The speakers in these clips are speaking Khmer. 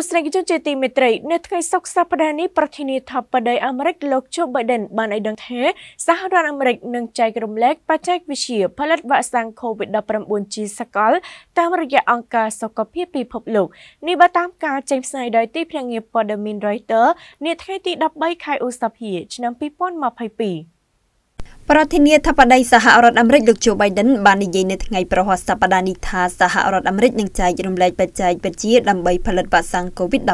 ស្សនិកជនជាទីមេត្រីនៅថ្ងៃសុក្រសប្តាហ៍នេះប្រធានាធិបតីអាមេរិកលោក Joe Biden បានឲ្យដឹងថាសហរដ្ឋអាមេរិកនឹងចែករំលែកបច្ចេកវិទ្យាផលិតវ៉ាក់សាំង COVID-19 ជាសកលតាមរយៈអង្គការសុខភាពពិភពលោកនេះបើតាមការចេញផ្សាយដោយទីភ្នាក់ងារព័ត៌មាន Reuters នាថ្ងៃទី13ខែឧសភាឆ្នាំ2022ប្រធានាធិបតីសហរដ្ឋអាមេរិកលោកជូបៃដិនបាននិយាយនៅថ្ងៃប្រហ័សសប្តាហ៍នេះថាសហរដ្ឋអាមេរិកនឹងចែករំលែកបច្ចេកវិទ្យាដើម្បីផលិតវ៉ាក់សាំង COVID-19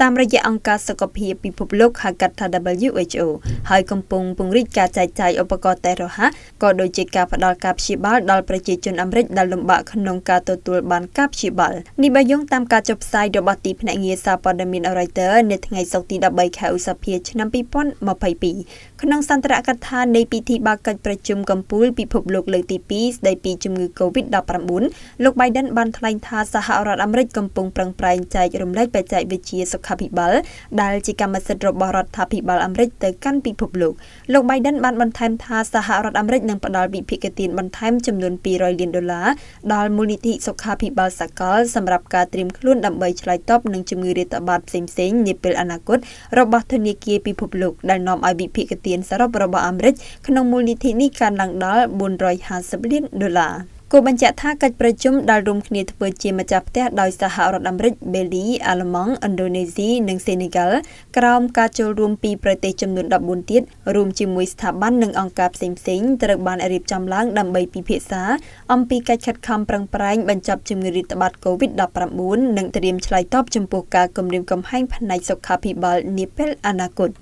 តាមរយៈអង្គការសុខភាពពិភពលោកហៅកាត់ថា WHO ហើយកំពុងពង្រីកការចែកចាយឧបករណ៍តេស្តរហ័សក៏ដូចជាការផ្តល់ការព្យាបាលដល់ប្រជាជនអាមេរិកដែលលំបាកក្នុងការទទួលបានការព្យាបាលនេះបើយោងតាមការចុះផ្សាយរបស់ទីភ្នាក់ងារសារព័ត៌មាន Reuters នៅថ្ងៃសុក្រទី13ខែឧសភាឆ្នាំ2022ក្នុងសន្ទរកថានៃពិធីបើកកិច្ចប្រជុំកម្ពុជាពិភពលោកលើកទី2ស្ដីពីជំងឺ Covid-19 លោក Biden បានថ្លែងថាសហរដ្ឋអាមេរិកកំពុងប្រឹងប្រែងចែករំលែកបច្ចេកវិទ្យាសុខាភិបាលដែលជាកម្មសិទ្ធិរបស់រដ្ឋាភិបាលអាមេរិកទៅកាន់ពិភពលោកលោក Biden បានបន្ថែមថាសហរដ្ឋអាមេរិកនឹងផ្ដល់វិភាគទានបន្ថែមចំនួន200លានដុល្លារដល់មូលនិធិសុខាភិបាលសកលសម្រាប់ការត្រៀមខ្លួនដើម្បីឆ្លើយតបនឹងជំងឺរាតត្បាតផ្សេងៗនាពេលអនាគតរបស់ធនាគារពិភពលោក ដែលនាំឲ្យវិភាគទានសរុបរបស់អាមេរិកក្នុងមូលនិធិនេះកើនឡើងដល់450លានដុល្លារគូបញ្ជាក់ថាកិច្ចប្រជុំដែលរួមគ្នាធ្វើជាម្ចាស់ផ្ទះដោយសហរដ្ឋអាមេរិកបេលីអាល្លឺម៉ង់ឥណ្ឌូនេស៊ីនិងសេនីហ្កាល់ក្រោមការចូលរួមពីប្រទេសចំនួន14ទៀតរួមជាមួយស្ថាប័ននិងអង្គការផ្សេងៗត្រូវបានរៀបចំឡើងដើម្បីពិភាក្សាអំពីកិច្ចខិតខំប្រឹងប្រែងបញ្ចប់ជំងឺរាតត្បាត COVID-19 និងត្រៀមឆ្លើយតបចំពោះការគំរាមកំហែងផ្នែកសុខាភិបាលនាពេលអនាគត។